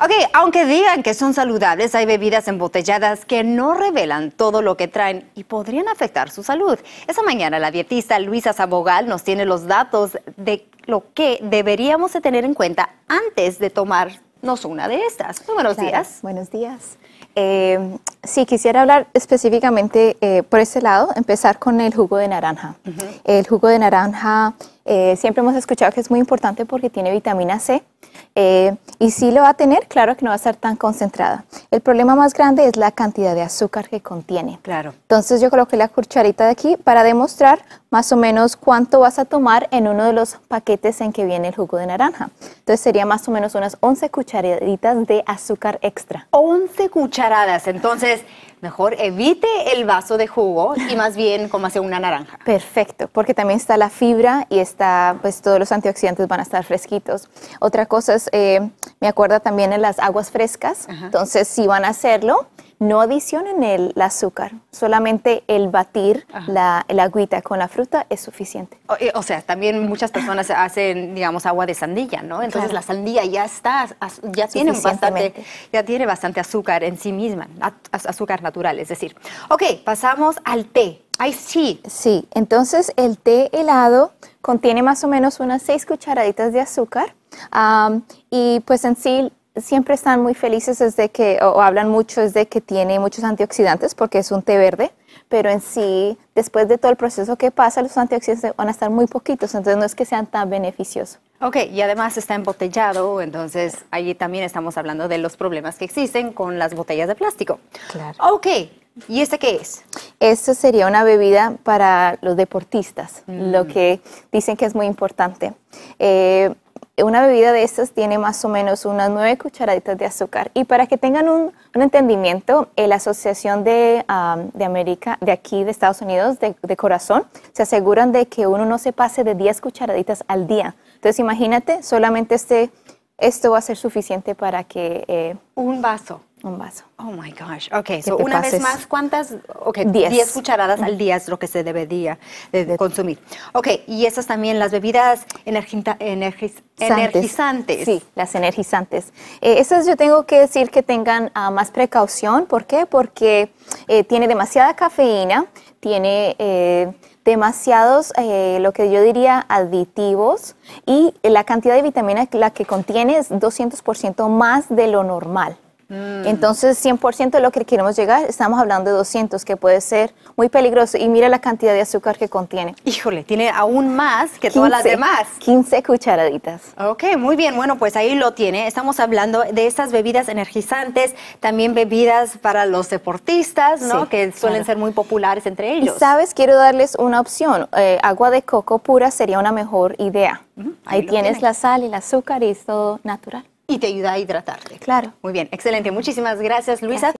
Ok, aunque digan que son saludables, hay bebidas embotelladas que no revelan todo lo que traen y podrían afectar su salud. Esa mañana la dietista Luisa Sabogal nos tiene los datos de lo que deberíamos tener en cuenta antes de tomarnos una de estas. buenos días. Buenos días. Eh, sí, quisiera hablar específicamente eh, por ese lado, empezar con el jugo de naranja. El jugo de naranja eh, siempre hemos escuchado que es muy importante porque tiene vitamina C eh, y si lo va a tener, claro que no va a estar tan concentrada. El problema más grande es la cantidad de azúcar que contiene. Claro. Entonces yo coloqué la cucharita de aquí para demostrar más o menos cuánto vas a tomar en uno de los paquetes en que viene el jugo de naranja. Entonces sería más o menos unas 11 cucharaditas de azúcar extra. 11 cucharadas, entonces mejor evite el vaso de jugo y más bien como hace una naranja. Perfecto, porque también está la fibra y está, pues todos los antioxidantes van a estar fresquitos. Otra cosa es, eh, me acuerda también en las aguas frescas, entonces si van a hacerlo, no adicionen el, azúcar, solamente el batir la, agüita con la fruta es suficiente. Eh, o, sea, también muchas personas hacen, digamos, agua de sandía, ¿no? Entonces la sandía ya está, ya tiene bastante, ya tiene bastante azúcar en sí misma, azúcar natural, es decir. Ok, pasamos al té. Ay sí, Sí, entonces el té helado contiene más o menos unas 6 cucharaditas de azúcar y pues en sí siempre están muy felices desde que, o, hablan mucho es de que tiene muchos antioxidantes porque es un té verde, pero en sí, después de todo el proceso que pasa, los antioxidantes van a estar muy poquitos, entonces no es que sean tan beneficiosos. Ok, y además está embotellado, entonces allí también estamos hablando de los problemas que existen con las botellas de plástico. Claro. Ok, ¿y este qué es? Esto sería una bebida para los deportistas, mm. lo que dicen que es muy importante. Eh, una bebida de estas tiene más o menos unas nueve cucharaditas de azúcar. Y para que tengan un, entendimiento, eh, la Asociación de, de, América, de aquí, de Estados Unidos, de, corazón, se aseguran de que uno no se pase de 10 cucharaditas al día. Entonces imagínate, solamente este, esto va a ser suficiente para que... Eh, un vaso un vaso. Oh my gosh. Ok, una vez más, ¿cuántas? Ok, 10 cucharadas al día es lo que se debería de, consumir. Ok, y esas también, las bebidas energizantes. Sí, las energizantes. Eh, esas yo tengo que decir que tengan ah, más precaución. ¿Por qué? Porque eh, tiene demasiada cafeína, tiene. Eh, demasiados, lo que yo diría, aditivos y la cantidad de vitamina la que contiene es 200% más de lo normal. Mm. Entonces, 100% de lo que queremos llegar, estamos hablando de 200, que puede ser muy peligroso. Y mira la cantidad de azúcar que contiene. Híjole, tiene aún más que todas las demás. 15 cucharaditas. Ok, muy bien. Bueno, pues ahí lo tiene. Estamos hablando de estas bebidas energizantes, también bebidas para los deportistas, ¿no? que suelen ser muy populares entre ellos. Y sabes, quiero darles una opción. Eh, agua de coco pura sería una mejor idea. ahí, tienes la sal y el azúcar y es todo natural y te ayuda a hidratarte. Claro. Muy bien, excelente. Muchísimas gracias, Luisa.